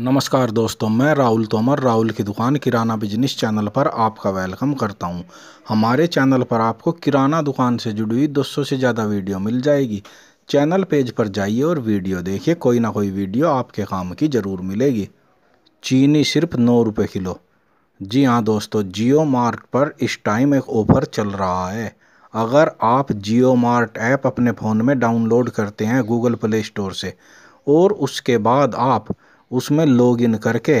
नमस्कार दोस्तों मैं राहुल तोमर राहुल की दुकान किराना बिजनेस चैनल पर आपका वेलकम करता हूं। हमारे चैनल पर आपको किराना दुकान से जुड़ी हुई 200 से ज़्यादा वीडियो मिल जाएगी चैनल पेज पर जाइए और वीडियो देखिए कोई ना कोई वीडियो आपके काम की ज़रूर मिलेगी चीनी सिर्फ नौ रुपये किलो जी हाँ दोस्तों जियो मार्ट पर इस टाइम एक ऑफ़र चल रहा है अगर आप जियो मार्ट ऐप अपने फ़ोन में डाउनलोड करते हैं गूगल प्ले स्टोर से और उसके बाद आप उसमें लॉगिन करके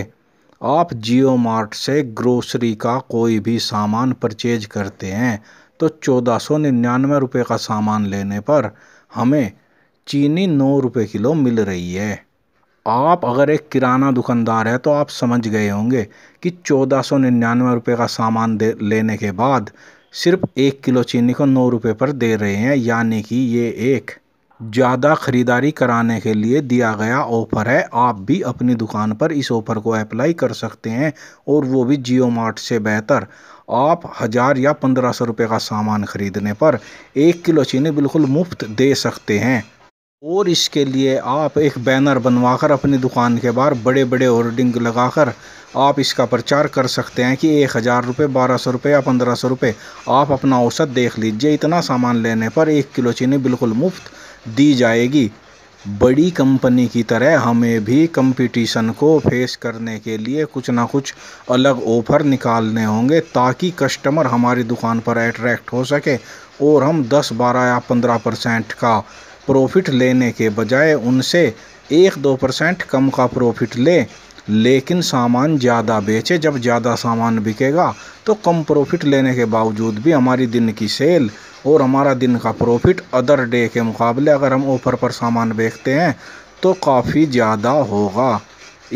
आप जियो मार्ट से ग्रोसरी का कोई भी सामान परचेज करते हैं तो चौदह सौ निन्यानवे रुपये का सामान लेने पर हमें चीनी नौ रुपये किलो मिल रही है आप अगर एक किराना दुकानदार है तो आप समझ गए होंगे कि चौदह सौ निन्यानवे रुपये का सामान दे लेने के बाद सिर्फ एक किलो चीनी को नौ रुपये पर दे रहे हैं यानी कि ये एक ज़्यादा ख़रीदारी कराने के लिए दिया गया ऑफ़र है आप भी अपनी दुकान पर इस ऑफ़र को अप्लाई कर सकते हैं और वो भी जियो मार्ट से बेहतर आप हज़ार या पंद्रह सौ रुपये का सामान ख़रीदने पर एक किलो चीनी बिल्कुल मुफ्त दे सकते हैं और इसके लिए आप एक बैनर बनवाकर अपनी दुकान के बाहर बड़े बड़े होर्डिंग लगाकर आप इसका प्रचार कर सकते हैं कि एक हज़ार रुपये बारह सौ रुपये या पंद्रह सौ रुपये आप अपना औसत देख लीजिए इतना सामान लेने पर एक किलो चीनी बिल्कुल मुफ्त दी जाएगी बड़ी कंपनी की तरह हमें भी कंपटीशन को फेस करने के लिए कुछ ना कुछ अलग ऑफ़र निकालने होंगे ताकि कस्टमर हमारी दुकान पर अट्रैक्ट हो सके और हम 10 12 या 15 परसेंट का प्रॉफिट लेने के बजाय उनसे एक दो परसेंट कम का प्रॉफिट ले लेकिन सामान ज़्यादा बेचे जब ज़्यादा सामान बिकेगा तो कम प्रॉफिट लेने के बावजूद भी हमारी दिन की सेल और हमारा दिन का प्रॉफिट अदर डे के मुकाबले अगर हम ऑफ़र पर सामान बेचते हैं तो काफ़ी ज़्यादा होगा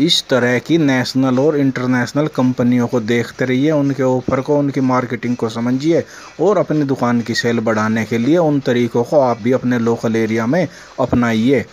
इस तरह की नेशनल और इंटरनेशनल कंपनियों को देखते रहिए उनके ऑफर को उनकी मार्केटिंग को समझिए और अपनी दुकान की सेल बढ़ाने के लिए उन तरीक़ों को आप भी अपने लोकल एरिया में अपनाइए